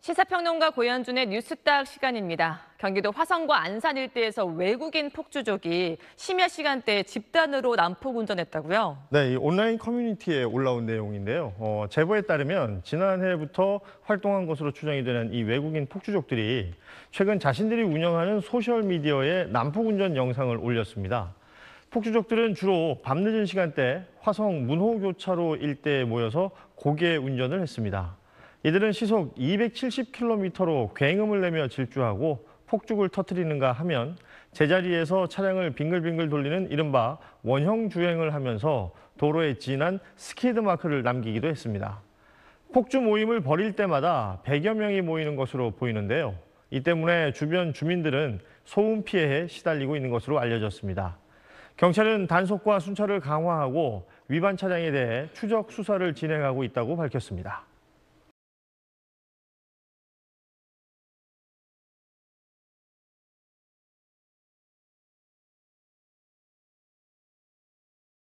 시사평론가 고현준의 뉴스딱 시간입니다. 경기도 화성과 안산 일대에서 외국인 폭주족이 심야 시간대에 집단으로 난폭 운전했다고요? 네, 온라인 커뮤니티에 올라온 내용인데요. 어, 제보에 따르면 지난해부터 활동한 것으로 추정이 되는 이 외국인 폭주족들이 최근 자신들이 운영하는 소셜미디어에 난폭 운전 영상을 올렸습니다. 폭주족들은 주로 밤늦은 시간대 화성 문호교차로 일대에 모여서 고개 운전을 했습니다. 이들은 시속 270km로 굉음을 내며 질주하고 폭죽을 터트리는가 하면 제자리에서 차량을 빙글빙글 돌리는 이른바 원형 주행을 하면서 도로에 진한 스키드 마크를 남기기도 했습니다. 폭주 모임을 벌일 때마다 100여 명이 모이는 것으로 보이는데요. 이 때문에 주변 주민들은 소음 피해에 시달리고 있는 것으로 알려졌습니다. 경찰은 단속과 순찰을 강화하고 위반 차량에 대해 추적 수사를 진행하고 있다고 밝혔습니다.